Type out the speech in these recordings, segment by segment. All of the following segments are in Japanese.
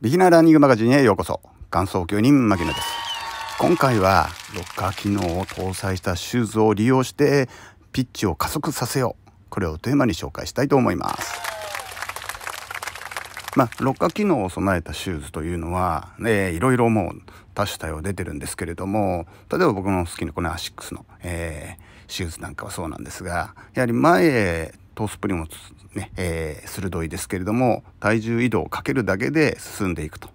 ビギナーランニングマガジンへようこそ元祖教人牧野です今回はロッカー機能を搭載したシューズを利用してピッチを加速させようこれをテーマに紹介したいと思いますまあ、ロッカー機能を備えたシューズというのは、えー、いろいろもう多種多様出てるんですけれども例えば僕の好きなこのアシックスの、えー、シューズなんかはそうなんですがやはり前トースプリンもね、えー、鋭いですけれども体重移動をかけるだけで進んでいくと。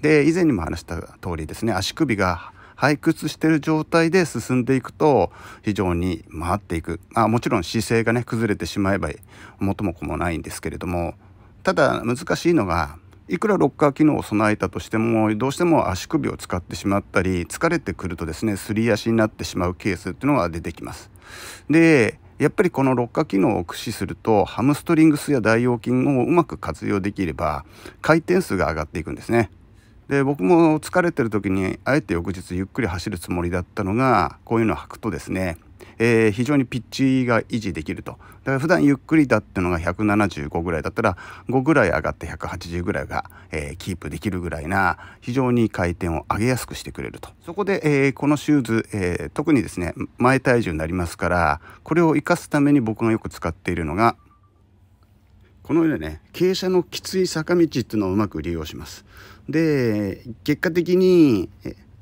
で以前にも話した通りですね足首が背屈してる状態で進んでいくと非常に回っていくあもちろん姿勢がね崩れてしまえば元も子もないんですけれどもただ難しいのがいくらロッカー機能を備えたとしてもどうしても足首を使ってしまったり疲れてくるとですねすり足になってしまうケースっていうのが出てきます。でやっぱりこの六化機能を駆使するとハムストリングスや大腰筋をうまく活用できれば回転数が上がっていくんですね。で僕も疲れてる時にあえて翌日ゆっくり走るつもりだったのがこういうのを履くとですねえー、非常にピッチが維持できるとだから普段ゆっくりだってのが175ぐらいだったら5ぐらい上がって180ぐらいが、えー、キープできるぐらいな非常に回転を上げやすくしてくれるとそこで、えー、このシューズ、え特にですね前体重になりますからこれを生かすために僕がよく使っているのがこのようなね傾斜のきつい坂道っていうのをうまく利用しますで結果的に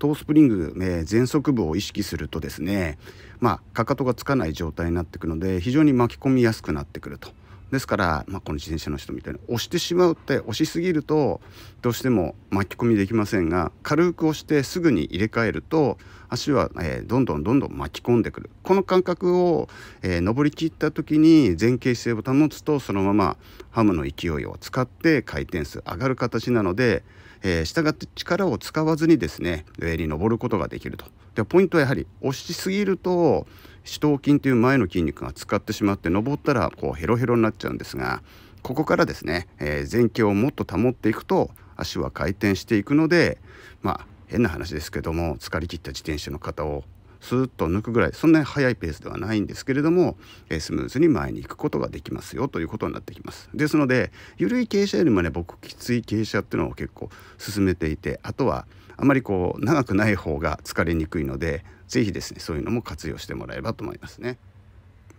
トースプリング、えー、前足部を意識するとですね、まあ、かかとがつかない状態になってくるので非常に巻き込みやすくなってくると。ですから、まあ、この自転車の人みたいに押してしまうって押しすぎるとどうしても巻き込みできませんが軽く押してすぐに入れ替えると足は、えー、どんどんどんどん巻き込んでくるこの感覚を、えー、登りきった時に前傾姿勢を保つとそのままハムの勢いを使って回転数上がる形なのでえー、したがって力を使わずにですね上に登ることができると。でポイントはやはり押しすぎると四頭筋という前の筋肉が使ってしまって登ったらこうヘロヘロになっちゃうんですがここからですね、えー、前傾をもっと保っていくと足は回転していくのでまあ変な話ですけども疲れ切った自転車の方をスーッと抜くぐらいそんなに速いペースではないんですけれども、えー、スムーズに前に行くことができますよということになってきますですので緩い傾斜よりもね僕きつい傾斜っていうのを結構進めていてあとはあまりこう長くない方が疲れにくいので是非ですねそういうのも活用してもらえればと思いますね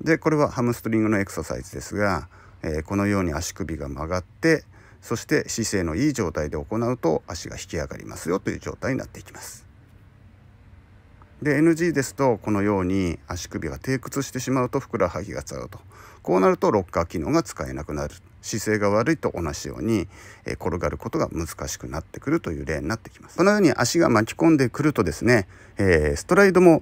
でこれはハムストリングのエクササイズですが、えー、このように足首が曲がってそして姿勢のいい状態で行うと足が引き上がりますよという状態になっていきます。で NG ですとこのように足首が低屈してしまうとふくらはぎが使うとこうなるとロッカー機能が使えなくなる姿勢が悪いと同じように、え転がることが難しくなってくるという例になってきますこのように足が巻き込んでくるとですね、えー、ストライドも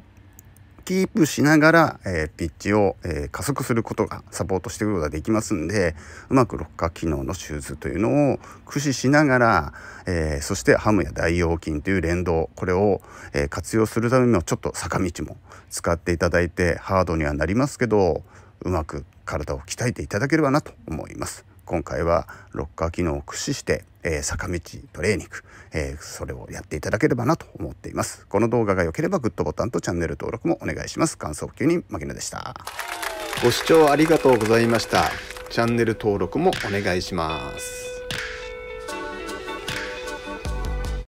キープしながら、えピッチを、え加速することがサポートしていくことができますんでうまく六角機能のシューズというのを駆使しながら、えそしてハムや大腰筋という連動これを、え活用するためのちょっと坂道も使っていただいてハードにはなりますけどうまく体を鍛えていただければなと思います。今回はロッカー機能を駆使して、えー、坂道トレーニング、えー、それをやっていただければなと思っていますこの動画が良ければグッドボタンとチャンネル登録もお願いします感想急にキ野でしたご視聴ありがとうございましたチャンネル登録もお願いします